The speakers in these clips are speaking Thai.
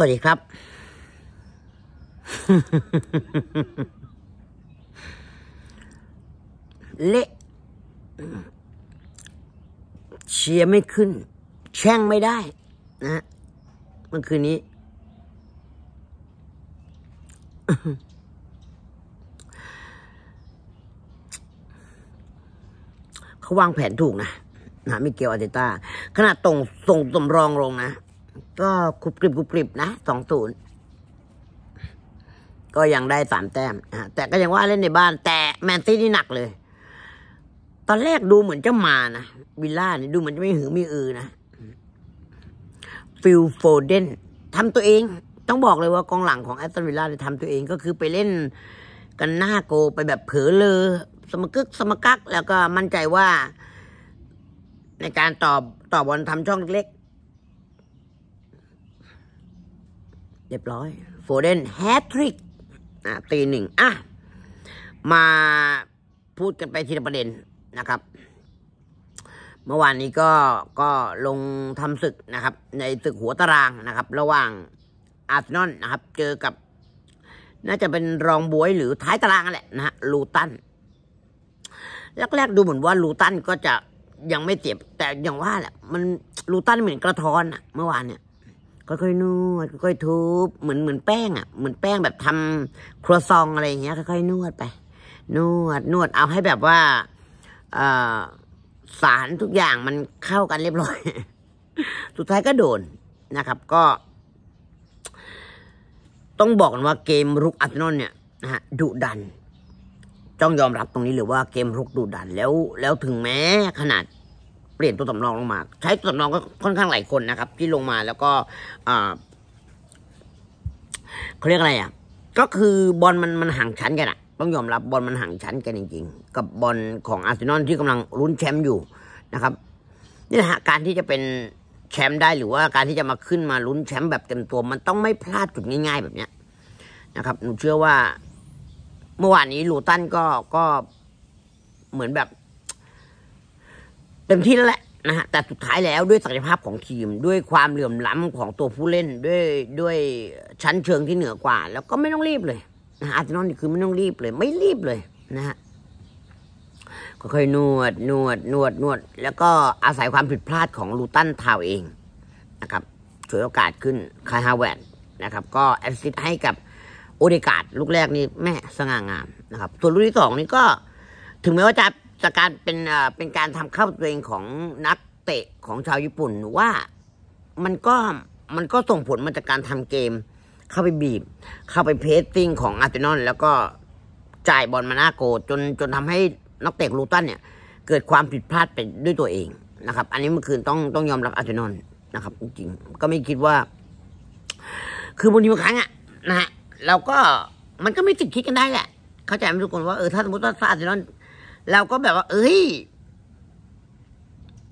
วัสดีครับ เละเชียร์ไม่ขึ้น แช่งไม่ได้ นะเมื่อคืนนี้ เขาวางแผนถูกนะนะมิเกลอาเตต้า ขนาดตรงส่งสมรองลงนะก็กรุบกริบกรุบกริบนะสองศูนย์ก็ยังได้สามแต้มแต่ก็ยังว่าเล่นในบ้าน แต่แมนซี่นี่หนักเลย ตอนแรกดูเหมือนจะมานะ วิลล่านี่ดูเหมือนจะไม่หือม่อือนะฟิลโฟเดนทำตัวเอง ต้องบอกเลยว่ากองหลังของแอสตันวิลล่าเนี่ยทำตัวเอง ก็คือไปเล่นกันหน้าโกไปแบบเผลอเลยสมกึกสมกัก แล้วก็มั่นใจว่า ในการตอบตอบบอลทำช่องเล็กเรียบร้อย โฟเดนแฮตทริกะตีหนึ่ง อ่ะ มาพูดกันไปทีละประเด็นนะครับ เมื่อวานนี้ก็ ก็ลงทำศึกนะครับ ในศึกหัวตารางนะครับ ระหว่างอาร์เซนอลนะครับ เจอกับ น่าจะเป็นรองบวยหรือท้ายตารางแหละนะฮะ ลูตัน แรกๆดูเหมือนว่าลูตันก็จะยังไม่เจ็บแต่อย่างว่าแหละมันลูตันเหมือนกระทอนอะเมื่อวานเนี่ยค่อยๆนวด ค่อยๆทุบเหมือนเหมือนแป้งอ่ะเหมือนแป้งแบบทำ ครัวซองอะไรอย่างเงี้ยค่อยๆ นวดไป นวดนวด เอาให้แบบว่าเอสารทุกอย่างมันเข้ากันเรียบร้อย สุดท้ายก็โดนนะครับ ก็ ต้องบอกกันว่าเกมรุกอาร์เนอเนี่ยนะฮะดุดัน จ้องยอมรับตรงนี้หรือว่าเกมรุกดุดันแล้วแล้วถึงแม้ขนาดปลี่ยนตัวสำรองลงมาใช้ตัวสำรองก็ค่อนข้างหลายคนนะครับ ที่ลงมาแล้วก็เขาเรียกอะไร อ่ะ ก็คือบอลมันมันห่างชั้นกันอะต้องยอมรับบอลมันห่างชั้นกันจริงๆ กับบอลของอาร์เซนอลที่กำลังลุ้นแชมป์อยู่นะครับนี่แหละการที่จะเป็นแชมป์ได้หรือว่า การที่จะมาขึ้นมาลุ้นแชมป์แบบเต็มตัว มันต้องไม่พลาดจุดง่ายๆแบบเนี้ย นะครับหนูเชื่อว่าเมื่อวานนี้ลูตันก็ก็เหมือนแบบเต็มที่แล้วแหละนะฮะแต่สุดท้ายแล้วด้วยศักยภาพของทีมด้วยความเหลื่อมล้ำของตัวผู้เล่นด้วยด้วยชั้นเชิงที่เหนือกว่า แล้วก็ไม่ต้องรีบเลยนะอาร์เซนอลนี่คือไม่ต้องรีบเลยไม่รีบเลย นะฮะกค่อยนวดนวดนวดนวด แล้วก็อาศัยความผิดพลาดของลูตันทาวเองนะครับฉวยโอกาสขึ้นคายฮาแวนนะครับ ก็แอสซิสต์ให้กับโอเดกาดลูกแรกนี่แม่สง่างามนะครับส่วนลูกที่สองนี่ก็ ถึงแม้ว่าจะจากการเป็นเป็นการทำเข้าตัวเองของนักเตะของชาวญี่ปุ่นว่ามันก็มันก็ส่งผลมาจากการทำเกม เข้าไปบีบ เข้าไปเพสติ้งของอาร์เซนอลแล้วก็จ่ายบอลมาหน้าโกจนจนทำให้นักเตะลูตันเนี่ย เกิดความผิดพลาดไปด้วยตัวเองนะครับ อันนี้เมื่อคืนต้องต้องยอมรับอาร์เซนอลนะครับจริงก็ไม่คิดว่า คือบางทีบางครั้งอะนะฮะเราก็มันก็ไม่ติดคิดกันได้แหละเข้าใจไหมทุกคนว่าเออถ้าสมมติว่าอาร์เซนอลเราก็แบบว่า เอ้ย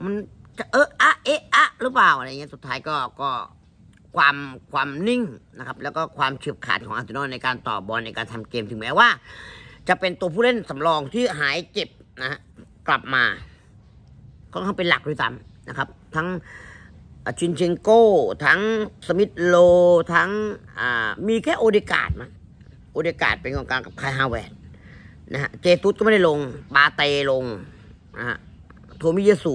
มันจะเอออะ เอออะหรือเปล่าอะไรเงี้ยสุดท้ายก็ก็ความความนิ่งนะครับ แล้วก็ความเฉียบขาดของอาร์เซนอลในการต่อบอลในการทำเกมถึงแม้ว่า จะเป็นตัวผู้เล่นสำรองที่หายเจ็บนะฮะกลับมาก็ต้องเป็นหลักด้วยซ้ำนะครับ ทั้งชินเชงโก้ ทั้งสมิธโลทั้งมีแค่โอเดกาดมั้งโอเดกาดเป็นของกางกับคายฮาแวนนะฮะเจตุสก็ไม่ได้ลง ปาเต ลงนะฮะโทมิยาสุ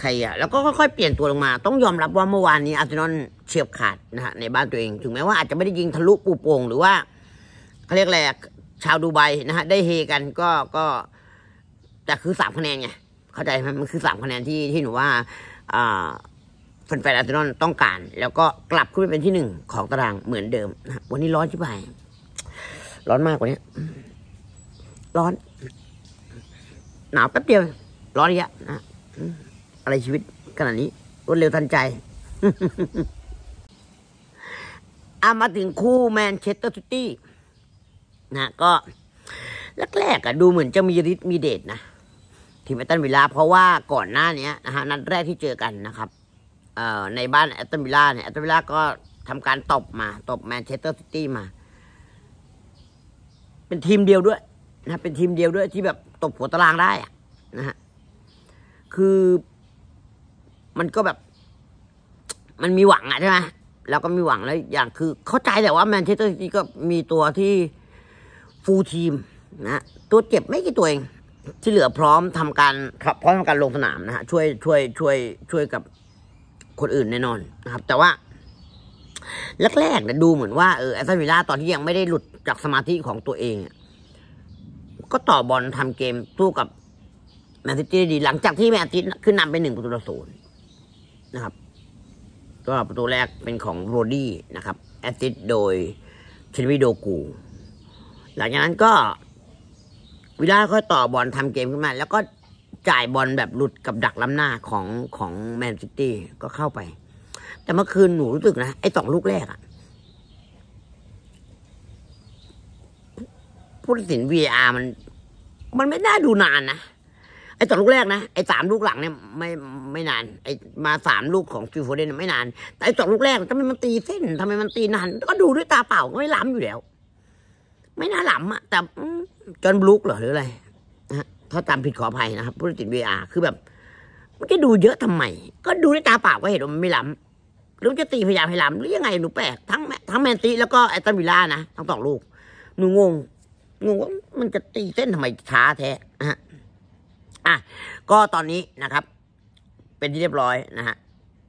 ใครอะแล้วก็ค่อยๆเปลี่ยนตัวลงมา ต้องยอมรับว่าเมื่อวานนี้อาร์เซนอลเฉียบขาดนะฮะในบ้านตัวเอง ถึงแม้ว่าอาจจะไม่ได้ยิงทะลุปูโป่งหรือว่า เขาเรียกอะไรชาวดูไบนะฮะได้เฮกันก็ก็ แต่คือสามคะแนนไงเข้าใจไหมมันคือสามคะแนนที่ที่หนูว่าอ่าแฟนๆอาร์เซนอลต้องการ แล้วก็กลับขึ้นไปเป็นที่หนึ่งของตารางเหมือนเดิมนะวันนี้ร้อนชิบหายร้อนมากกว่านี้ ร้อน หนาวแป๊บเดียว ร้อนเยอะนะ อะไรชีวิตขนาดนี้ รวดเร็วทันใจอามาถึงคู่แมนเชสเตอร์ซิตี้ นะ ก็แรกๆอะดูเหมือนจะมีฤทธิ์มีเดชนะ ทีมแอตตันวิลลาเพราะว่าก่อนหน้านี้นะฮะนัดแรกที่เจอกันนะครับ ในบ้านแอตตันวิลลาเนี่ยแอตันวิลลาก็ทำการตบมา ตบแมนเชสเตอร์ซิตี้มาเป็นทีมเดียวด้วยนะเป็นทีมเดียวด้วย ที่แบบตบหัวตารางได้นะฮะคือมันก็แบบมันมีหวังอะใช่ไหมเราก็มีหวังแล้วอย่างคือเข้าใจแต่ว่าแมนเชสเตอร์ซิตี้ก็มีตัวที่ฟูลทีม นะตัวเจ็บไม่กี่ตัวเอง ที่เหลือพร้อมทำการครับ พร้อมทำการลงสนามนะฮะ ช่วยช่วยช่วย ช่วยกับคนอื่นแน่นอนนะครับ แต่ว่าแรกๆเนี่ยดูเหมือนว่าเออแอสตันวิลล่าตอนที่ยังไม่ได้หลุดจากสมาธิของตัวเองก็ต่อบอลทำเกมสู้กับแมนซิตี้ดีหลังจากที่แมนซิตี้ขึ้นนำไปหนึ่งประตูต่อศูนย์นะครับ ก็ประตูแรกเป็นของโรดี้นะครับ แอสซิสโดยชินวิโดกูหลังจากนั้นก็วิลล่าค่อยต่อบอลทำเกมขึ้นมา แล้วก็จ่ายบอลแบบหลุดกับดักล้ำหน้าของของแมนซิตี้ก็เข้าไปแต่เมื่อคืนหนูรู้สึกนะไอ้สองลูกแรกอะผู้ตัดสิน VR มัน มันไม่น่าดูนานนะ ไอ้สองลูกแรกนะ ไอ้สามลูกหลังเนี่ย ไม่ไม่นาน ไอ้มาสามลูกของฟิวโฟเดนไม่นานแต่ไอ้สองลูกแรกทำไมมันตีเส้นทำไมมันตีนานก็ดูด้วยตาเปล่าก็ไม่ล้ำอยู่แล้ว ไม่น่าล้ำอะแต่จนบลูกเหรอหรืออะไรถ้าตามผิดขออภัยนะครับผู้ตัดสิน VR คือแบบ มันจะดูเยอะทำไมก็ดูด้วยตาเปล่าก็เห็นว่ามันไม่ล้ำหรือจะตีพยายามให้ลาำหรือยังไงหนูแปลก ทั้งทั้งแมนตีแล้วก็แอตันวิล่านะ ทั้งสองลูกหนูงงงงว่ามันจะตีเส้นทำไมช้าแท้ฮะอ่ะก็ตอนนี้นะครับ เป็นที่เรียบร้อยนะฮะ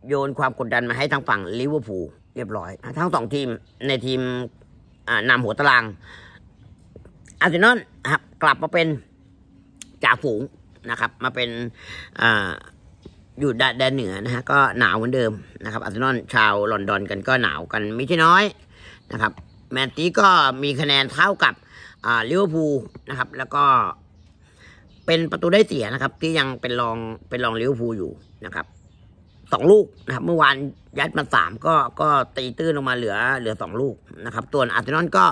โยนความกดดันมาให้ทางฝั่งลิเวอร์พูลเรียบร้อยทั้งสองทีมในทีมนำหัวตาราง อาร์เซนอลครับ กลับมาเป็นจ่าฝูงนะครับ มาเป็นอ่าอยู่แดนเหนือนะฮะก็หนาวเหมือนเดิมนะครับอาร์เซนอลชาวลอนดอนกันก็หนาวกันไม่ใช่น้อยนะครับ แมตตี้ก็มีคะแนนเท่ากับลิเวอร์พูลนะครับ แล้วก็ เป็นประตูได้เสียนะครับ ที่ยังเป็นรองเป็นรองลิเวอร์พูลอยู่นะครับสองลูกนะครับ เมื่อวานยัดมาสามก็ก็ตีตื้นลงมาเหลือเหลือสองลูกนะครับ ตัวอาร์เซนอลก็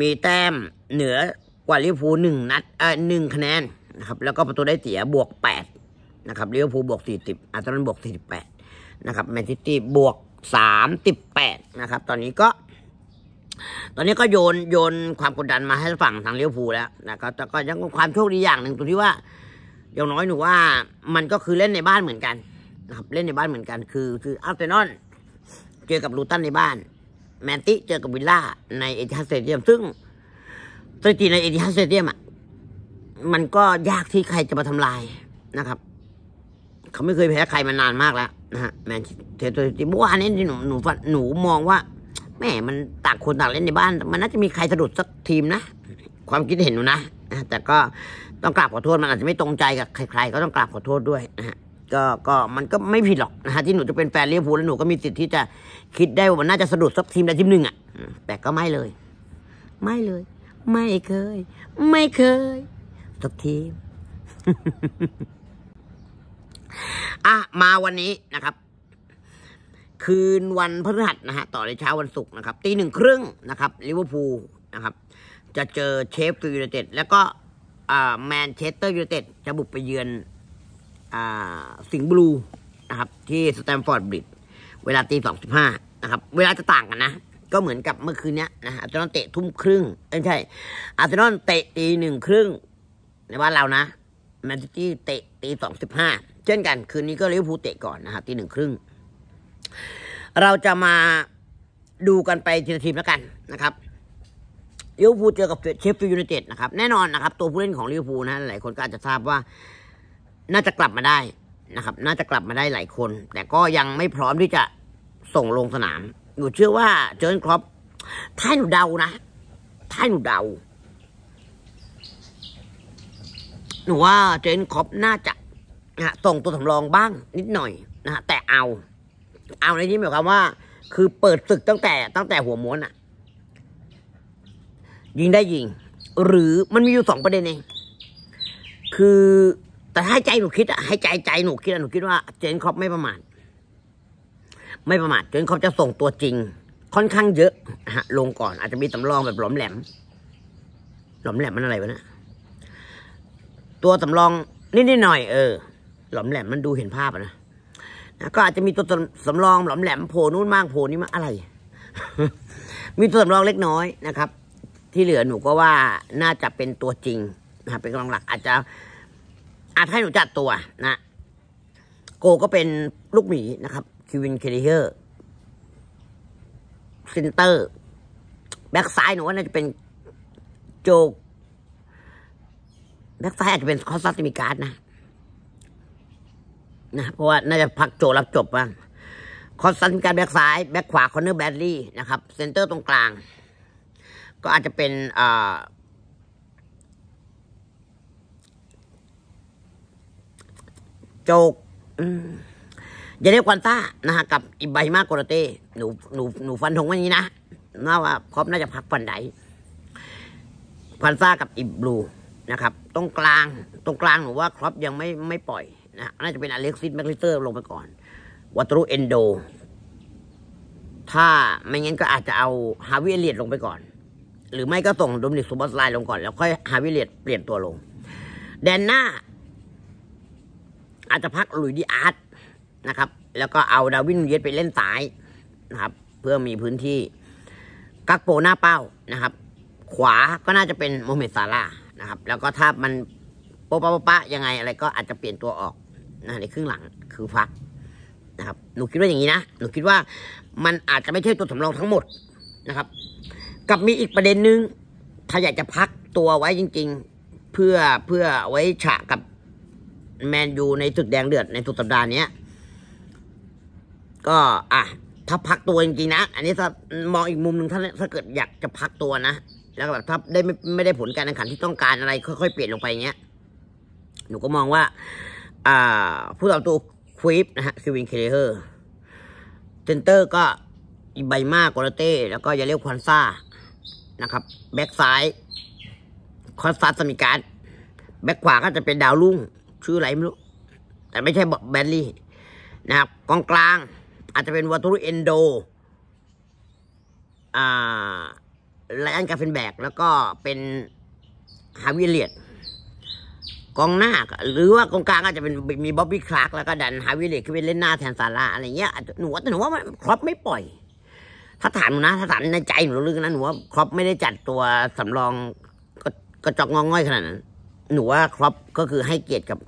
มีแต้มเหนือกว่าลิเวอร์พูลหนึ่งนัดเอ่อหนึ่งคะแนนนะครับ แล้วก็ประตูได้เสียบวกแปดนะครับเลี้ยวภูบวก40อาร์เซนอลบวก48นะครับ แมนซิตี้บวก38นะครับ ตอนนี้ก็ ตอนนี้ก็โยนโยนความกดดันมาให้ฝั่งทางเลี้ยวภูแล้วนะครับแต่ก็ยังความโชคดีอย่างหนึ่งตรงที่ว่าอย่างน้อยหนูว่ามันก็คือเล่นในบ้านเหมือนกันนะครับเล่นในบ้านเหมือนกัน คือคืออาร์เซนอลเจอกับลูตันในบ้าน แมนติเจอกับวิลล่า ในเอทิฮัสเตเดียมซึ่งสถิติในเอทิฮัสเตเดียมอ่ะมันก็ยากที่ใครจะมาทำลายนะครับเขาไม่เคยแพ้ใครมานานมากแล้วนะฮะ แมนเชสเตอร์ซิตี้เมื่อวานนี้หนูหนูันหนูมองว่าแม่มันต่างคนต่างเล่นในบ้าน มันน่าจะมีใครสะดุดสักทีมนะ ความคิดเห็นหนูนะ แต่ก็ต้องกราบขอโทษมันอาจจะไม่ตรงใจกับใคร ๆ ก็ต้องกราบขอโทษด้วยนะฮะ ก็ก็มันก็ไม่ผิดหรอกนะฮะที่หนูจะเป็นแฟนเลี้ยวภูแล้วหนูก็มีสิทธิ์ที่จะคิดได้ว่ามันน่าจะสะดุดสักทีมใดทีมหนึ่งอ่ะแต่ก็ไม่เลย ไม่เลย ไม่เคย ไม่เคยสักทีอ่ะมาวันนี้นะครับ คืนวันพฤหัสนะฮะต่อในเช้าวันศุกร์นะครับตีหนึ่งครึ่งนะครับลิเวอร์พูลนะครับจะเจอเชฟฟิลด์ยูไนเต็ดแล้วก็แมนเชสเตอร์ยูไนเต็ดจะบุกไปเยือนสิงห์บลูนะครับ ที่สแตมฟอร์ดบริด์เวลาตีสองสิบห้านะครับ เวลาจะต่างกันนะก็เหมือนกับเมื่อคืนนี้นะอาร์เซนอลเตะทุ่มครึ่งไม่ใช่อาร์เซนอลเตะตีหนึ่งครึ่งในบ้านเรานะแมนซิตี้เตะตีสองสิบห้าเช่นกันคืนนี้ก็ลิเวอร์พูลเตะก่อนนะครับตีหนึ่งครึ่งเราจะมาดูกันไปทีละทีมแล้วกันนะครับลิเวอร์พูลเจอกับเชฟฟิลด์ยูไนเต็ดนะครับแน่นอนนะครับ ตัวผู้เล่นของลิเวอร์พูลนะ หลายคนก็อาจจะทราบว่า น่าจะกลับมาได้นะครับ น่าจะกลับมาได้หลายคน แต่ก็ยังไม่พร้อมที่จะส่งลงสนามหนูเชื่อว่าเจอร์นครอปท้าหนูเดานะท้าหนูเดาหนูว่าเจนคอปน่าจะนะส่งตัวสำรองบ้าง นิดหน่อยนะฮะแต่เอา เอาในที่หมายความว่า คือเปิดศึกตั้งแต่ตั้งแต่หัวม้วนอะยิงได้ยิงหรือมันมีอยู่สองประเด็นเอง คือแต่ให้ใจหนูคิดอะให้ใจใจหนูคิดหนูคิดว่า เจนคอปไม่ประมาทไม่ประมาทเจนคอปจะส่งตัวจริง ค่อนข้างเยอะฮะ ลงก่อนอาจจะมีสำรองแบบหลอมแหลม หลอมแหลมมันอะไรวะเนะี่ยตัวสำรองนิดๆหน่อยเออหลอมแหลมมันดูเห็นภาพนะนะก็อาจจะมีตัวสำรองหลอมแหลมโผล่นู่นมากโผล่นี่มาอะไร มีตัวสำรองเล็กน้อยนะครับ ที่เหลือหนูก็ว่าน่าจะเป็นตัวจริงนะเป็นกองหลักอาจจะ อาจให้หนูจัดตัวนะโกก็เป็นลูกหมีนะครับคิวินเคเลียร์เซนเตอร์ แบ็กซ้ายหนูว่าน่าจะเป็นโจแบ็กซ้ายอาจจะเป็นคอสซัสมีการ์ดนะนะเพราะว่าน่าจะพักโจรับจบบ้างคอสตัีการแบ็กซ้ายแบ็กขวาคอนเนอร์แบดลี่นะครับเซนเตอร์ตรงกลาง ก็อาจจะเป็นอ่าโจกอย่าเรียกวันต้านะฮะกับอิบายมากโกรเต้หนูหนูหนูฟันธงว่านี้นะน่าว่าพร้อมน่าจะพักฟันไดฟันซ่ากับอิบลูนะครับ ตรงกลางตรงกลางหนูว่าครอปยังไม่ไม่ปล่อยนะ น่าจะเป็นอเล็กซิสแมคลิเตอร์ลงไปก่อนวัตรุเอนโด ถ้าไม่งั้นก็อาจจะเอาฮาวิเอเลียดลงไปก่อน หรือไม่ก็ส่งดมนิกซูบัสไลน์ลงก่อนแล้วค่อยฮาวิเอเลียดเปลี่ยนตัวลง แดนหน้า อาจจะพักลุยดีอาร์ตนะครับ แล้วก็เอาดาวินเยสไปเล่นสายนะครับ เพื่อมีพื้นที่ กักโปหน้าเป้านะครับ ขวาก็น่าจะเป็นโมเมสซาร่านะครับแล้วก็ถ้ามันโป๊ะปะปะยังไงอะไรก็อาจจะเปลี่ยนตัวออกนะ ในครึ่งหลังคือฟักนะครับหนูคิดว่าอย่างนี้นะหนูคิดว่ามันอาจจะไม่ใช่ตัวสำรองทั้งหมดนะครับกับมีอีกประเด็นนึงถ้าอยากจะพักตัวไว้จริง ๆ เพื่อเพื่อไว้ฉะกับแมนยูในจุดแดงเดือดในสุดสัปดาห์นี้ก็อ่ะถ้าพักตัวจริงๆนะ อันนี้มองอีกมุมหนึ่งถ้าถ้าเกิดอยากจะพักตัวนะแล้วแบบถ้าได้ไม่ไม่ได้ผลการแข่งขันที่ต้องการอะไรค่อยๆเปลี่ยนลงไปเงี้ยหนูก็มองว่า อ่า ผู้ต่อตัวควิปนะฮะ คือวินเคเลเฮอร์เซนเตอร์ก็ใบมากโกลเต้ แล้วก็ยาเรียกควอนซ่านะครับ แบ็กซ้ายคอสฟาสมิการ แบ็กขวาก็จะเป็นดาวรุ่ง ชื่ออะไรไม่รู้ แต่ไม่ใช่บบแบนลี่ นะครับกองกลางอาจจะเป็นวัตุรุเอนโดอ่าไลอันกาเฟนแบกแล้วก็เป็นฮาวิเลียดกองหน้าหรือว่ากองกลางอาจจะเป็นมีบ๊อบบี้คลาร์กแล้วก็ดันฮาวิเลียดขึ้นไปเล่นหน้าแทนซาร่าอะไรเงี้ยหนูว่าแต่หนูว่าครอปไม่ปล่อยถ้าถามหนูนะถ้าถามในใจหนูลึกนะหนูว่าครอปไม่ได้จัดตัวสำรองกระจอกงองง่อยขนาดนั้น หนูว่าครอปก็คือให้เกียรติกับ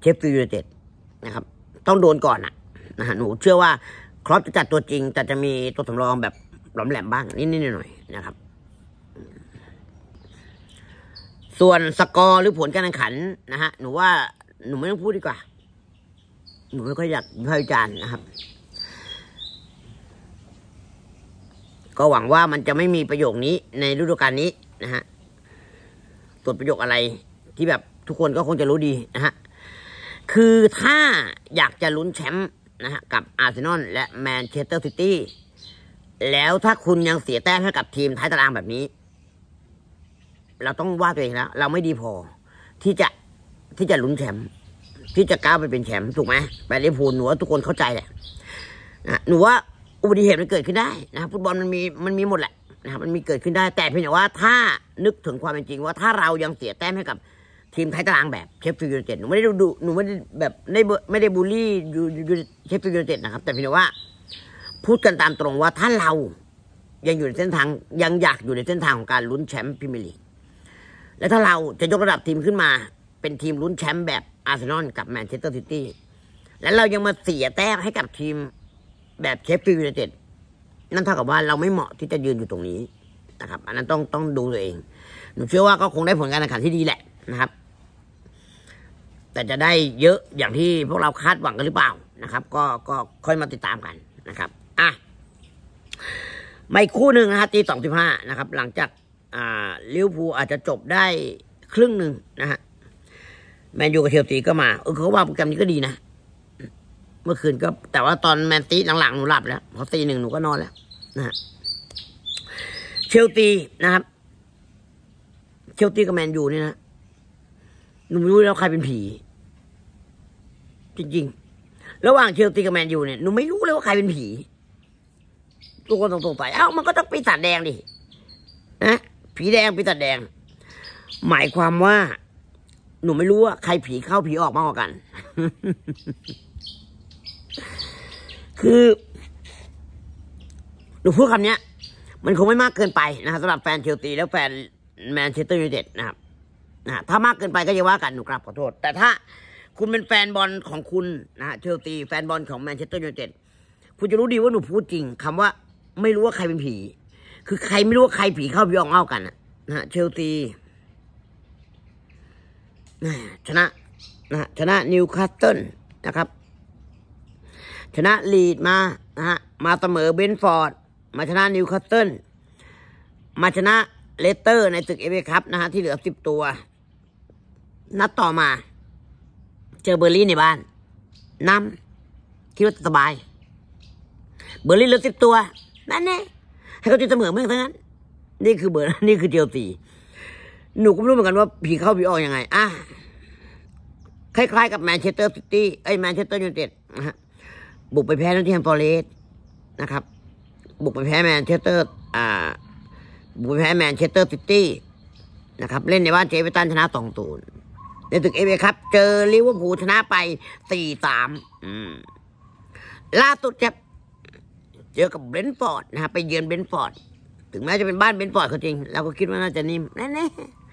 เชฟฟิลด์ยูไนเต็ดนะครับ ต้องโดนก่อนอะนะฮะหนูเชื่อว่าครอปจะจัดตัวจริง แต่จะมีตัวสำรองแบบหลอมแหลมบ้างนิดๆหน่อยๆนะครับส่วนสกอร์หรือผลการแข่งขันนะฮะ หนูว่าหนูไม่ต้องพูดดีกว่า หนูไม่ค่อยอยากพาิจารณ์นะครับ ก็หวังว่ามันจะไม่มีประโยคนี้ ในฤดูกาลนี้นะฮะส่วนประโยคอะไรที่แบบทุกคนก็คงจะรู้ดีนะฮะคือถ้าอยากจะลุ้นแชมป์นะฮะกับอาร์เซนอลและแมนเชสเตอร์ซิตี้แล้วถ้าคุณยังเสียแต้มให้กับทีมท้ายตารางแบบนี้เราต้องว่าตัวเองแล้วเราไม่ดีพอที่จะที่จะลุ้นแชมป์ที่จะก้าวไปเป็นแชมป์ถูกไหมแบลนี้พูลหนูว่าทุกคนเข้าใจแหละนะหนูว่าอุบัติเหตุมันเกิดขึ้นได้นะฟุตบอลมันมีมันมีหมดแหละนะมันมีเกิดขึ้นได้ แต่เพียงแต่ว่าถ้านึกถึงความเป็นจริงว่าถ้าเรายังเสียแต้มให้กับ ทีมไทยตารางแบบเชฟฟิลด์ยูไนเต็ดหนูไม่ได้ดูหนูไม่ได้แบบไม่ได้บูลลีู่เชฟฟิลด์ยูไนเต็ดนะครับ แต่เพียงแต่ว่าพูดกันตามตรงว่าถ้าเรายังอยู่ในเส้นทางยังอยากอยู่ในเส้นทางของการลุ้นแชมป์พรีเมียร์ลีกและถ้าเราจะยกระดับทีมขึ้นมา เป็นทีมลุ้นแชมป์แบบอาร์เซนอลกับแมนเชสเตอร์ซิตี้และเรายังมาเสียแต้มให้กับทีมแบบเชฟฟิลด์ยูไนเต็ดนั่นเท่ากับว่าเราไม่เหมาะที่จะยืนอยู่ตรงนี้นะครับ อันนั้นต้องต้องดูตัวเอง หนูเชื่อว่าก็คงได้ผลการแข่งขันที่ดีแหละนะครับ แต่จะได้เยอะอย่างที่พวกเราคาดหวังกันหรือเปล่านะครับ ก็ก็ค่อยมาติดตามกันนะครับอ่ะไม่คู่หนึ่งนะฮะตีสองสิบห้านะครับหลังจากิเวลิวพูอาจจะจบได้ครึ่งหนึ่งนะฮะแมนยูกับเชลซีก็มาเออเขาว่าโปรแกรมนี้ก็ดีนะเมื่อคืนก็แต่ว่าตอนแมนตีหลังๆหนูหลับแล้วพอตีหนึ่งหนูก็นอนแล้วนะฮะเชลซีนะครับ เชลซีกับแมนยูเนี่ยนะหนูไม่รู้แล้วใครเป็นผี จริงๆระหว่างเชลซีกับแมนยูเนี่ยหนูไม่รู้เลยว่าใครเป็นผี ตัวคนสงๆัปเอ้า มันก็ต้องไปัตา์แดงดินะผีแดงปีศาจแดง หมายความว่า หนูไม่รู้ว่าใครผีเข้าผีออกมากกว่ากัน คือ หนูพูดคำนี้มันคงไม่มากเกินไป นะครับสำหรับแฟนเชลตีแล้วแฟนแมนเชสเตอร์ยูไนเต็ดนะครับนะถ้ามากเกินไปก็อย่าว่ากันหนูกราบขอโทษแต่ถ้าคุณเป็นแฟนบอลของคุณนะฮะเชลตีแฟนบอลของแมนเชสเตอร์ยูไนเต็ดคุณจะรู้ดีว่าหนูพูดจริง คำว่า ไม่รู้ว่าใครเป็นผีคือใครไม่รู้ว่าใครผีเข้าพี่องเอากันนะเชลซีชนะนะชนะนิวคาสเซิลนะครับ ชนะลีดมานะฮะ มาเสมอเบนฟอร์ด มาชนะนิวคาสเซิลมาชนะเลสเตอร์ในศึกเอฟเอคัพนะฮะที่เหลือสิบตัว นัดต่อมา เจอเบอร์ลี่ในบ้านนำคิดว่าสบาย เบอร์ลี่เหลือสิบตัวนั่นเองเขาจะเสมอเมื่อทงนั้นนี่คือเบอร์นี่คือเดียวตีหนูก็ไม่รู้เหมือนกันว่าผีเข้าผีออกยังไงอ่ะคล้ายๆกับแมนเชสเตอร์ซิตี้ไอ้แมนเชสเตอร์ยูไนเต็ดนะฮะ บุกไปแพ้ทอ่แฮมฟอร์เรสต์นะครับ บุกไปแพ้แมนเชสเตอร์ อ่า บุกไปแพ้แมนเชสเตอร์ซิตี้ นะครับ เล่นในบ้านเจฟตันชนะสองตูนในตึกเอเวครับ เจอลิเวอร์พูลชนะไปสี่สามล่าสุดครับเจอกับเบนฟอร์ดนะฮะไปเยือนเบนฟอร์ด ถึงแม้จะเป็นบ้านเบนฟอร์ดก็จริง เราก็คิดว่าน่าจะนิ่มแน่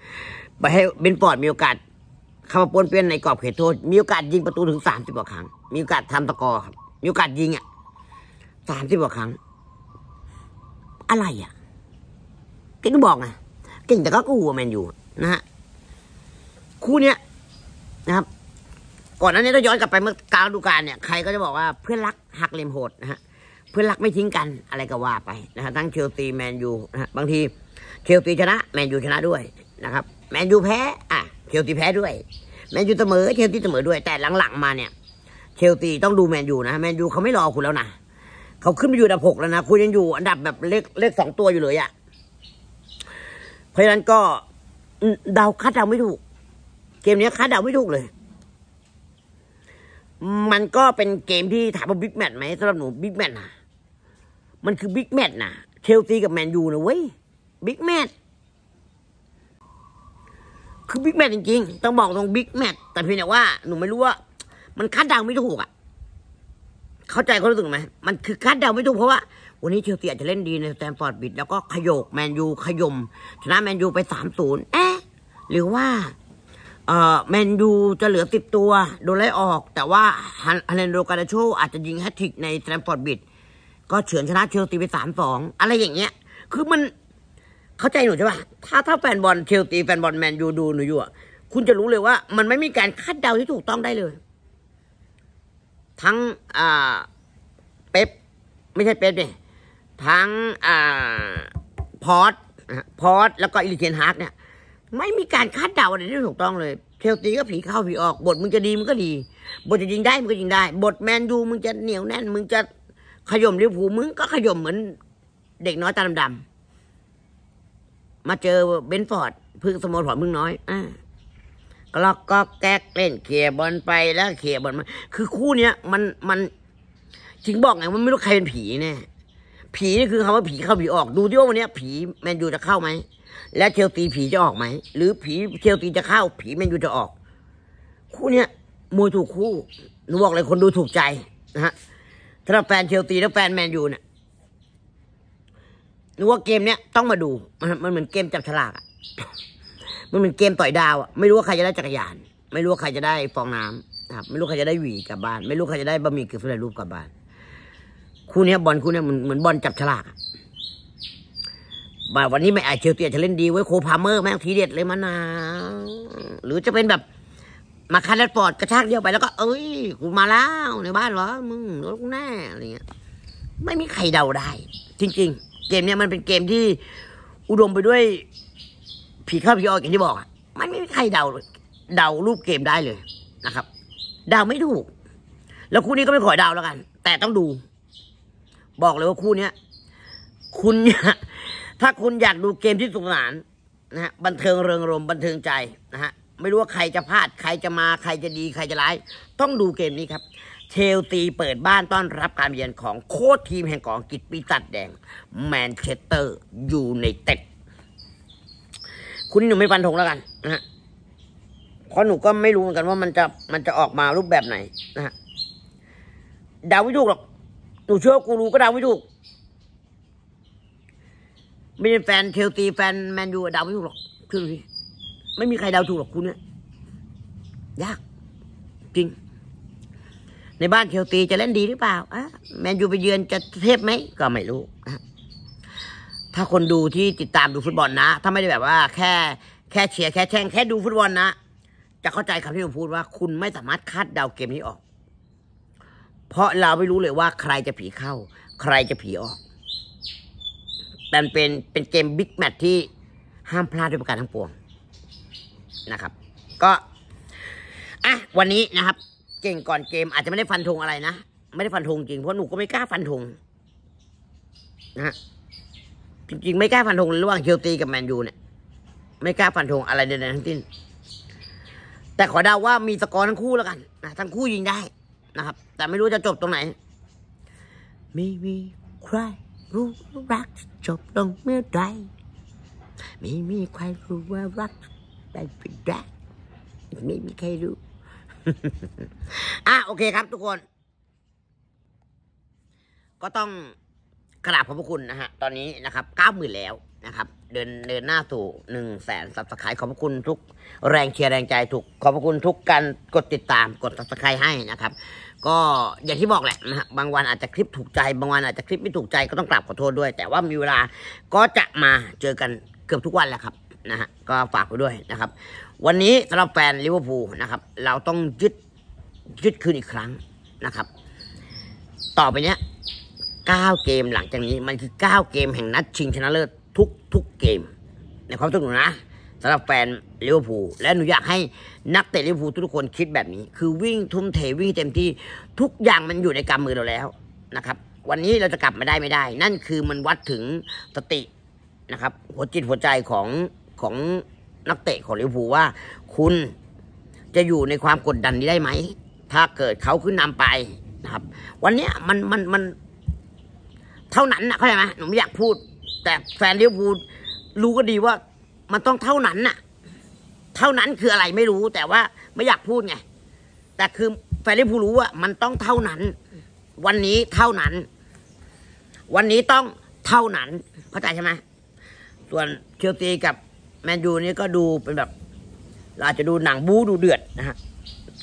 ๆไปให้เบนฟอร์ดมีโอกาสเข้ามาปนเปื้อนในกรอบเขตโทษ มีโอกาสยิงประตูถึงสามสิบกว่าครั้งมีโอกาสทำตะกอครับมีโอกาสยิงอ่ะสามสิบกว่าครั้ง อะไร อ่ะเก่งบอกไงเก่งแต่ก็กูแมนอยู่นะฮะคู่เนี้ยนะครับ ก่อนหน้านี้ถ้าย้อนกลับไปเมื่อกลางฤดูกาลเนี่ยใครก็จะบอกว่าเพื่อนรัก หักเล่มโหดนะฮะเพื่อนรักไม่ทิ้งกัน อะไรก็ว่าไปนะครับทั้งเชลซีแมนยูนะบางทีเชลซีชนะ แมนยูชนะด้วย นะครับแมนยูแพ้ อ่ะเชลซีแพ้ด้วยแมนยูเสมอเชลซีเสมอด้วย แต่หลังๆ มาเนี่ยเชลซีต้องดูแมนยูนะแมนยูเขาไม่รอคุณแล้วนะ เขาขึ้นไปอยู่อันดับหกแล้วนะ คุณยังอยู่อันดับแบบเลขเลขสองตัวอยู่เลยอะ่ะเพราะฉะนั้นก็เดาคาดเดาไม่ถูก เกมนี้คาดเดาไม่ถูกเลย มันก็เป็นเกมที่ถามว่าบิ๊กแมตช์ไหมสำหรับหนูบิ๊กแมตช์นะมันคือบิ๊กแมตช์นะเชลซีกับแมนยูนะเว้ยบิ๊กแมตช์คือบิ๊กแมตช์จริงๆ ต้องบอกตรงบิ๊กแมตช์แต่เพียงแต่ว่า หนูไม่รู้ว่า มันคาดเดาไม่ถูกอ่ะ เข้าใจเขารู้สึกไหม มันคือคาดเดาไม่ถูกเพราะว่าวันนี้เชลซีอาจจะเล่นดีในสแตมฟอร์ดบิดแล้วก็ขยโกแมนยูขยมชนะแมนยูไปสามศูนย์เอ๊ะหรือว่า เอ่อแมนยูจะเหลือสิบตัว โดนไล่ออก แต่ว่าฮันเนโรกาดาโชอาจจะยิงแฮตทริกในสแตมฟอร์ดบิดก็เฉือนชนะเชลซีไปสามสองอะไรอย่างเงี้ย คือมันเข้าใจหนูใช่ปะถ้าถ้าแฟนบอลเชลซีแฟนบอลแมนยูดู หนูอยู่อ่ะคุณจะรู้เลยว่า มันไม่มีการคาดเดาที่ถูกต้องได้เลย ทั้งอ่าเป๊ปไม่ใช่เป๊ปเนี่ยทั้งอ่าพอตพอตแล้วก็อิลิเคนฮาร์กเนี่ย ไม่มีการคาดเดาอะไรที่ถูกต้องเลย เชลตีก็ผีเข้าผีออก บทมึงจะดีมึงก็ดี บทจะยิงได้มึงก็ยิงได้ บทแมนยูมึงจะเหนียวแน่น มึงจะขย่มลิฟูมึงก็ขย่มเหมือนเด็กน้อยตาดำดำมาเจอ เบนฟอร์ดพึ่งสลมสรพึ่งน้อยอ่ากลอกก็แก๊กเล่น เขี่ยบอลไปแล้วเขี่ยบอลมา คือคู่เนี้ย มันมันจริงบอกไงว่าไม่รู้ใครเป็นผีแน่ผีนี่คือคำว่าผีเข้าผีออก ดูที่ว่าวันนี้ผีแมนยูจะเข้าไหมและเชลซีผีจะออกไหมหรือผีเชลซีจะเข้าผีแมนยูจะออก คู่เนี้ยมวยถูกคู่หนูบอกเลยคนดูถูกใจนะฮะสำหรับแฟนเชลซีและแฟนแมนยูเนี่ย รู้ว่า เกมเนี้ยต้องมาดูมันมันเหมือนเกมจับฉลากอะมันเหมือนเกมต่อยดาวอะไม่รู้ว่าใครจะได้จักรยาน ไม่รู้ว่าใครจะได้ฟองน้ำครับ ไม่รู้ ใครจะได้หวีกลับบ้าน ไม่รู้ใครจะได้บะหมี่กึ่งสำเร็จรูปกลับบ้าน คู่นี้บอลคู่นี้เหมือนเหมือนบอลจับฉลากบ่าวันนี้ไม่อาจเชลซีจะเล่นดีไว้โคพาเมอร์แม่งทีเด็ดเลยมะนาวหรือจะเป็นแบบมาคันแล้วปอดกระชากเดียวไปแล้วก็ เอ้ย กูมาแล้วในบ้านเหรอมึงรถกูแน่อะไรเงี้ย ไม่มีใครเดาได้ จริง ๆ เกมเนี้ยมันเป็นเกมที่อุดมไปด้วย ผีเข้าผีออกอย่างที่บอกอ่ะมันไม่มีใครเดา เดารูปเกมได้เลยนะครับเดาไม่ถูกแล้วคู่นี้ก็ไม่ขอเดาแล้วกัน แต่ต้องดู บอกเลยว่าคู่เนี้ย คุณถ้าคุณอยากดูเกมที่สนุกสนานนะฮะบันเทิงเริงรมบันเทิงใจนะฮะไม่รู้ว่าใครจะพลาด ใครจะมา ใครจะดีใครจะร้าย ต้องดูเกมนี้ครับเชลตีเปิดบ้านต้อนรับการเยือนของโค้ชทีมแห่งกองกิจปีตัดแดง แมนเชสเตอร์ยูไนเต็ดคุณหนูไม่ฟันธงแล้วกันนะฮะเพราะหนูก็ไม่รู้เหมือนกันว่ามันจะมันจะออกมารูปแบบไหนนะฮะดาวไม่ถูกหรอกหนูเชื่อกูรู้ก็ดาวไม่ถูกไม่ใช่แฟนเชลตีแฟนแมนยูดาวไม่ถูกหรอก คือไม่มีใครเดาถูกหรอกคุณเนี่ยยากจริง ในบ้านเยลตีจะเล่นดีหรือเปล่าอะแมนยูไปเยือนจะเทพไหม ก็ไม่รู้ถ้าคนดูที่ติดตามดูฟุตบอลนะ ถ้าไม่ได้แบบว่าแค่ แค่เชียร์แค่แช่งแค่ดูฟุตบอลนะ จะเข้าใจคำที่ผมพูดว่า คุณไม่สามารถคาดเดาเกมนี้ออก เพราะเราไม่รู้เลยว่า ใครจะผีเข้า ใครจะผีออกแต่เป็นเป็นเกมบิ๊กแมตที่ห้ามพลาดด้วยประการทั้งปวงนะครับ ก็ อ่ะวันนี้นะครับ เก่งก่อนเกมอาจจะไม่ได้ฟันธงอะไรนะไม่ได้ฟันธงจริงเพราะหนูก็ไม่กล้าฟันธงนะฮะจริงๆไม่กล้าฟันธงระหว่างเชลซีกับแมนยูเนี่ย ไม่กล้าฟันธงอะไรใดๆทั้งสิ้นแต่ขอเดาว่ามีสกอร์ทั้งคู่แล้วกันนะทั้งคู่ยิงได้ นะครับ แต่ไม่รู้จะจบตรงไหนมีมีใครรู้รักจบลงเมื่อใดมีมีใครรู้ว่ารักไปได้ไม่มีใครรู้อ่ะโอเคครับทุกคน ก็ต้องกราบขอบพระคุณนะฮะ ตอนนี้นะครับเก้าหมื่นแล้วนะครับ เดินเดินหน้าสู่หนึ่งแสนสับสกายขอบพระคุณทุก แรงเชียร์แรงใจถูกขอบพระคุณทุกการกดติดตามกดสับสกายให้นะครับ ก็อย่างที่บอกแหละนะฮะบางวันอาจจะคลิปถูกใจบางวันอาจจะคลิปไม่ถูกใจก็ต้องกราบขอโทษด้วย แต่ว่ามีเวลาก็จะมาเจอกันเกือบทุกวันแหละครับนะฮะก็ฝากไปด้วยนะครับ วันนี้สำหรับแฟนลิเวอร์พูลนะครับเราต้องยึดยึดคืนอีกครั้งนะครับ ต่อไปเนี้ยเก้าเกมหลังจากนี้ มันคือเก้าเกมแห่งนัดชิงชนะเลิศทุกทุกเกม ในความทุกหนูนะสำหรับแฟนลิเวอร์พูลและหนูอยากให้นักเตะลิเวอร์พูลทุกคนคิดแบบนี้ คือวิ่งทุ่มเทวิ่งเต็มที่ทุกอย่างมันอยู่ในกำมือเราแล้วนะครับ วันนี้เราจะกลับมาได้ไม่ได้ นั่นคือมันวัดถึงสตินะครับ หัวจิตหัวใจของของนักเตะของลิเวอร์พูลว่า คุณจะอยู่ในความกดดันนี้ได้ไหมถ้าเกิดเขาขึ้นนำไปนะครับ วันเนี้ยมันมันมันเท่านั้นนะเข้าใจไหมหนูไม่อยากพูด แต่แฟนลิเวอร์พูลรู้ก็ดีว่า มันต้องเท่านั้นน่ะ เท่านั้นคืออะไรไม่รู้ แต่ว่าไม่อยากพูดไงแต่คือแฟนลิเวอร์พูลรู้ว่า มันต้องเท่านั้น วันนี้เท่านั้น วันนี้ต้องเท่านั้นเข้าใจใช่ไหมส่วนเชลซีกับแมนยูนี่ก็ดูเป็นแบบเราจะดูหนังบู๊ดูเดือดนะฮะ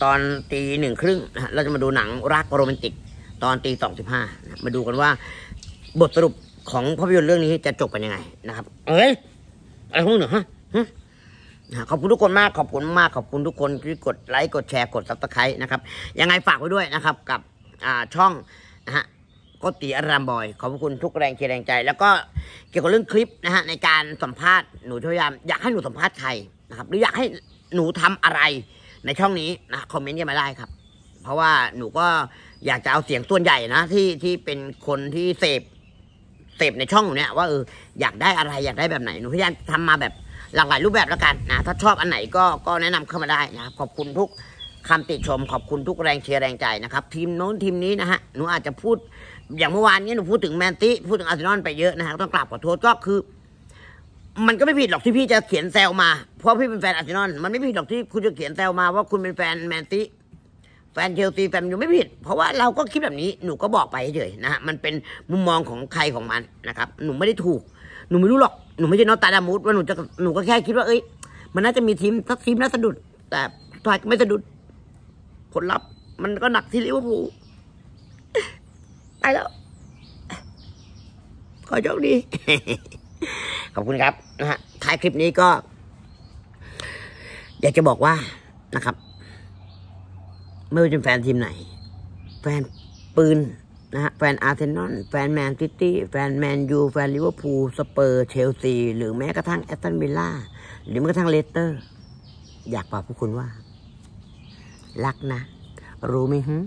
ตอนตีหนึ่งครึ่งนะฮะเราจะมาดูหนังรักโรแมนติก ตอนตีสองสิบห้ามาดูกันว่า บทสรุปของภาพยนตร์เรื่องนี้จะจบกันยังไง นะครับ เอ้ยอะไรพวกหนูฮะขอบคุณทุกคนมากขอบคุณมากขอบคุณทุกคนที่กดไลค์กดแชร์กดซับสไครต์นะครับ ยังไงฝากไว้ด้วยนะครับ กับช่องนะฮะกกติอารามบอยขอบคุณทุกแรงเชียร์แรงใจ แล้วก็เกี่ยวกับเรื่องคลิปนะฮะในการสัมภาษณ์หนูพยายามอยากให้หนูสัมภาษณ์ใครนะครับหรืออยากให้หนูทำอะไรในช่องนี้นะคอมเมนต์กันมาได้ครับ เพราะว่าหนูก็อยากจะเอาเสียงส่วนใหญ่นะ ที่ที่เป็นคนที่เสพเสพในช่องหนูเนี่ยว่าเอออยากได้อะไรอยากได้แบบไหน หนูพยายามทำมาแบบหลากหลายรูปแบบแล้วกันนะถ้าชอบอันไหนก็ก็แนะนำเข้ามาได้นะขอบคุณทุกคำติชม ขอบคุณทุกแรงเชียร์แรงใจนะครับ ทีมโน้นทีมนี้นะฮะหนูอาจจะพูดอย่างเมื่อวานนี้หนูพูดถึงแมนตี้พูดถึงอาร์เซนอลไปเยอะนะฮะต้องกราบขอโทษก็คือ มันก็ไม่ผิดหรอกที่พี่จะเขียนแซวมา เพราะพี่เป็นแฟนอาร์เซนอลมันไม่ผิดหรอกที่คุณจะเขียนแซวมาว่าคุณเป็นแฟนแมนตี้แฟนเชลซีแฟนยูไม่ผิด เพราะว่าเราก็คิดแบบนี้หนูก็บอกไปเฉยนะฮะ มันเป็นมุมมองของใครของมันนะครับหนูไม่ได้ถูกหนูไม่รู้หรอกหนูไม่ใช่นอตตาดามูดว่าหนูจะหนูก็แค่คิดว่า เอ้ย มันน่าจะมีทีมสักทีมน่าสะดุด แต่ทายไม่สะดุด ผลลัพธ์ มันก็หนักที่ลิเวอร์พูลไปแล้วขอโชคดีขอบคุณครับ นะฮะท้ายคลิปนี้ก็ อยากจะบอกว่านะครับไม่ว่าจะเป็นแฟนทีมไหน แฟนปืนนะฮะแฟนอาร์เซนอลแฟนแมนซิตี้ แฟนแมนยูแฟนลิเวอร์พูล สเปอร์เชลซี หรือแม้กระทั่งแอสตันวิลล่า หรือแม้กระทั่งเลสเตอร์ อยากบอกพวกคุณว่า รักนะ รู้ไหมฮึ